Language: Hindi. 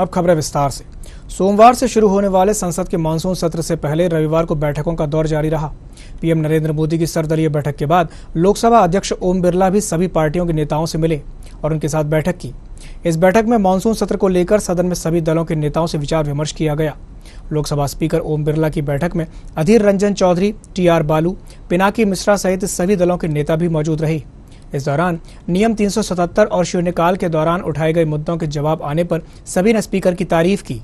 अब खबरें विस्तार से सोमवार से शुरू होने वाले संसद के मानसून सत्र से पहले रविवार को बैठकों का दौर जारी रहा पीएम नरेंद्र मोदी की सर्वदलीय बैठक के बाद लोकसभा अध्यक्ष ओम बिरला भी सभी पार्टियों के नेताओं से मिले और उनके साथ बैठक की इस बैठक में मानसून सत्र को लेकर सदन में सभी दलों के नेताओं से विचार विमर्श किया गया लोकसभा स्पीकर ओम बिरला की बैठक में अधीर रंजन चौधरी टी आर बालू पिनाकी मिश्रा सहित सभी दलों के नेता भी मौजूद रहे इस दौरान नियम 377 और शून्यकाल के दौरान उठाए गए मुद्दों के जवाब आने पर सभी ने स्पीकर की तारीफ की